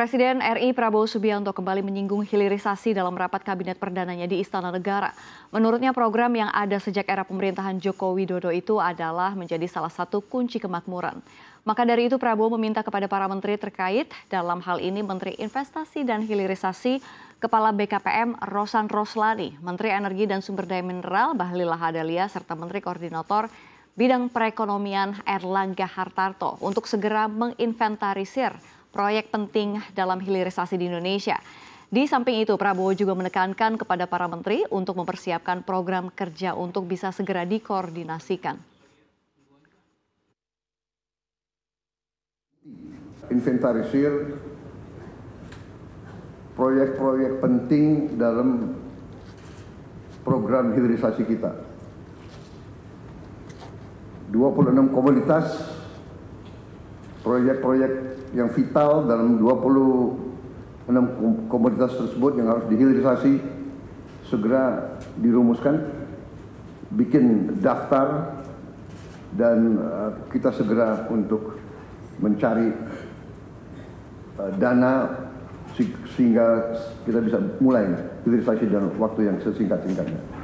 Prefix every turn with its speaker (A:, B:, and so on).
A: Presiden RI Prabowo Subianto kembali menyinggung hilirisasi dalam rapat kabinet perdananya di Istana Negara. Menurutnya program yang ada sejak era pemerintahan Joko Widodo itu adalah menjadi salah satu kunci kemakmuran. Maka dari itu Prabowo meminta kepada para menteri terkait dalam hal ini Menteri Investasi dan Hilirisasi, Kepala BKPM Rosan Roslani, Menteri Energi dan Sumber Daya Mineral Bahlil Lahadalia, serta Menteri Koordinator Bidang Perekonomian Erlangga Hartarto untuk segera menginventarisir proyek penting dalam hilirisasi di Indonesia. Di samping itu, Prabowo juga menekankan kepada para menteri untuk mempersiapkan program kerja untuk bisa segera dikoordinasikan.
B: Inventarisir proyek-proyek penting dalam program hilirisasi kita. 26 komunitas proyek-proyek yang vital dalam 26 komoditas tersebut yang harus dihilirisasi segera dirumuskan, bikin daftar dan eh, kita segera untuk mencari eh, dana sehingga kita bisa mulai hilirisasi dalam waktu yang
A: sesingkat-singkatnya.